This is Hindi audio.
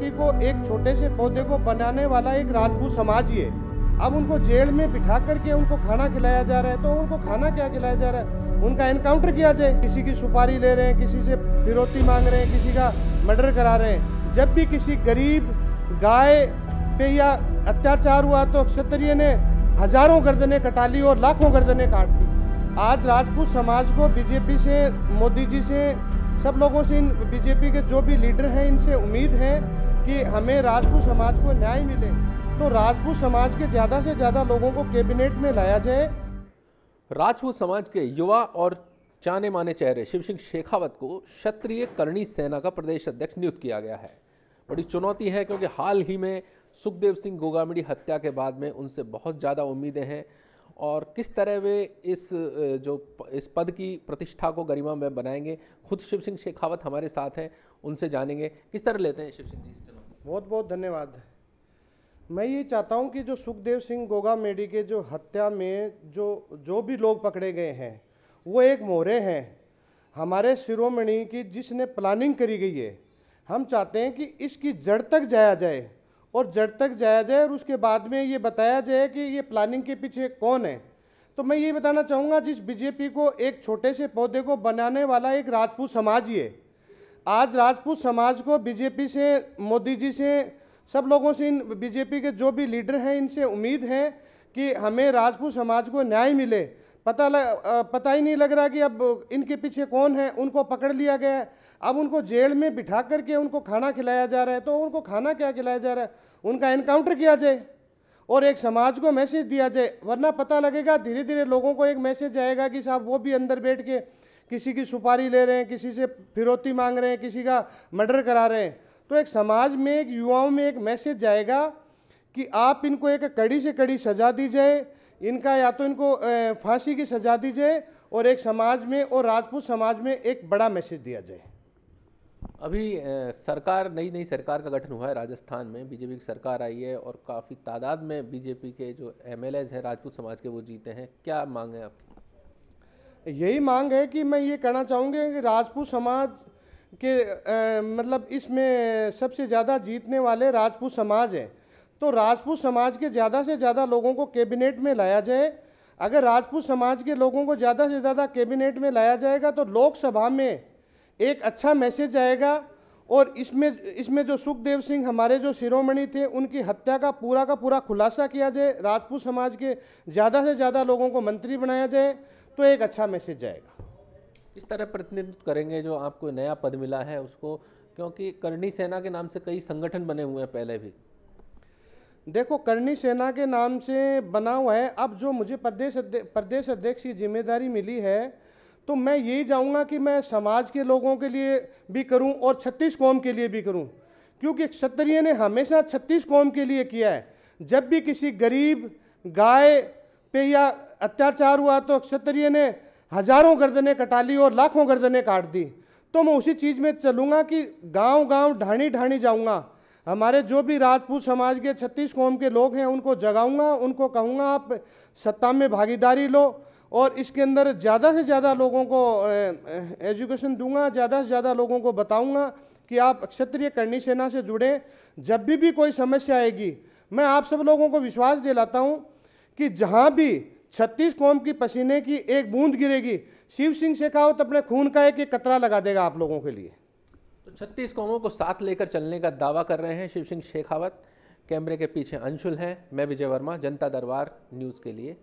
बीजेपी को एक छोटे से पौधे को बनाने वाला एक राजपूत समाज ही है अब उनको जेल में बिठा करके उनको खाना खिलाया जा रहा है तो उनको खाना क्या खिलाया जा रहा है उनका एनकाउंटर किया जाए किसी की सुपारी ले रहे हैं किसी से फिरौती मांग रहे हैं किसी का मर्डर करा रहे हैं जब भी किसी गरीब गाय पे या अत्याचार हुआ तो क्षत्रिय ने हजारों गर्दने कटा ली और लाखों गर्दने काट दी आज राजपूत समाज को बीजेपी से मोदी जी से सब लोगों से इन बीजेपी के जो भी लीडर हैं इनसे उम्मीद है कि हमें राजपूत समाज को न्याय मिले तो राजपूत समाज के ज़्यादा से ज़्यादा लोगों को कैबिनेट में लाया जाए राजपूत समाज के युवा और जाने माने चेहरे शिव सिंह शेखावत को क्षत्रिय करणी सेना का प्रदेश अध्यक्ष नियुक्त किया गया है बड़ी चुनौती है क्योंकि हाल ही में सुखदेव सिंह गोगामिड़ी हत्या के बाद में उनसे बहुत ज़्यादा उम्मीदें हैं और किस तरह वे इस जो इस पद की प्रतिष्ठा को गरिमा में बनाएंगे खुद शिव सिंह शेखावत हमारे साथ हैं उनसे जानेंगे किस तरह लेते हैं शिव सिंह जी बहुत बहुत धन्यवाद मैं ये चाहता हूँ कि जो सुखदेव सिंह गोगा मेडी के जो हत्या में जो जो भी लोग पकड़े गए हैं वो एक मोहरे हैं हमारे शिरोमणि की जिसने प्लानिंग करी गई है हम चाहते हैं कि इसकी जड़ तक जाया जाए और जड़ तक जाया जाए और उसके बाद में ये बताया जाए कि ये प्लानिंग के पीछे कौन है तो मैं ये बताना चाहूँगा जिस बीजेपी को एक छोटे से पौधे को बनाने वाला एक राजपूत समाज ही है आज राजपूत समाज को बीजेपी से मोदी जी से सब लोगों से इन बीजेपी के जो भी लीडर हैं इनसे उम्मीद है कि हमें राजपूत समाज को न्याय मिले पता लग पता ही नहीं लग रहा कि अब इनके पीछे कौन है उनको पकड़ लिया गया है अब उनको जेल में बिठा करके उनको खाना खिलाया जा रहा है तो उनको खाना क्या खिलाया जा रहा है उनका इनकाउंटर किया जाए और एक समाज को मैसेज दिया जाए वरना पता लगेगा धीरे धीरे लोगों को एक मैसेज आएगा कि साहब वो भी अंदर बैठ के किसी की सुपारी ले रहे हैं किसी से फिरौती मांग रहे हैं किसी का मर्डर करा रहे हैं तो एक समाज में एक युवाओं में एक मैसेज जाएगा कि आप इनको एक कड़ी से कड़ी सजा दी जाए इनका या तो इनको फांसी की सजा दी जाए और एक समाज में और राजपूत समाज में एक बड़ा मैसेज दिया जाए अभी सरकार नई नई सरकार का गठन हुआ है राजस्थान में बीजेपी की सरकार आई है और काफ़ी तादाद में बीजेपी के जो एम हैं राजपूत समाज के वो जीते हैं क्या मांग है आपकी यही मांग है कि मैं ये कहना चाहूँगी कि राजपूत समाज के आ, मतलब इसमें सबसे ज़्यादा जीतने वाले राजपूत समाज हैं तो राजपूत समाज के ज़्यादा से ज़्यादा लोगों को कैबिनेट में लाया जाए अगर राजपूत समाज के लोगों को ज़्यादा से ज़्यादा कैबिनेट में लाया जाएगा तो लोकसभा में एक अच्छा मैसेज जाएगा और इसमें इसमें जो सुखदेव सिंह हमारे जो शिरोमणि थे उनकी हत्या का पूरा का पूरा खुलासा किया जाए राजपूत समाज के ज़्यादा से ज़्यादा लोगों को मंत्री बनाया जाए तो एक अच्छा मैसेज जाएगा इस तरह प्रतिनिधित्व करेंगे जो आपको नया पद मिला है उसको क्योंकि करणी सेना के नाम से कई संगठन बने हुए हैं पहले भी देखो करणी सेना के नाम से बना हुआ है अब जो मुझे प्रदेश प्रदेश अध्यक्ष की जिम्मेदारी मिली है तो मैं यही जाऊंगा कि मैं समाज के लोगों के लिए भी करूँ और छत्तीस कौम के लिए भी करूँ क्योंकि क्षत्रिय ने हमेशा छत्तीस कौम के लिए किया है जब भी किसी गरीब गाय पे या अत्याचार हुआ तो क्षत्रिय ने हजारों गर्दने कटा ली और लाखों गर्दने काट दी तो मैं उसी चीज़ में चलूँगा कि गांव गांव ढाणी ढाणी जाऊँगा हमारे जो भी राजपूत समाज के छत्तीस कौम के लोग हैं उनको जगाऊँगा उनको कहूँगा आप सत्ता में भागीदारी लो और इसके अंदर ज़्यादा से ज़्यादा लोगों को एजुकेशन दूंगा ज़्यादा से ज़्यादा लोगों को बताऊँगा कि आप क्षत्रिय करणी सेना से जुड़ें जब भी भी कोई समस्या आएगी मैं आप सब लोगों को विश्वास दिलाता हूँ कि जहाँ भी छत्तीस कौम की पसीने की एक बूंद गिरेगी शिव सिंह शेखावत अपने खून का एक एक कतरा लगा देगा आप लोगों के लिए तो छत्तीस कौमों को साथ लेकर चलने का दावा कर रहे हैं शिव सिंह शेखावत कैमरे के पीछे अंशुल हैं मैं विजय वर्मा जनता दरबार न्यूज़ के लिए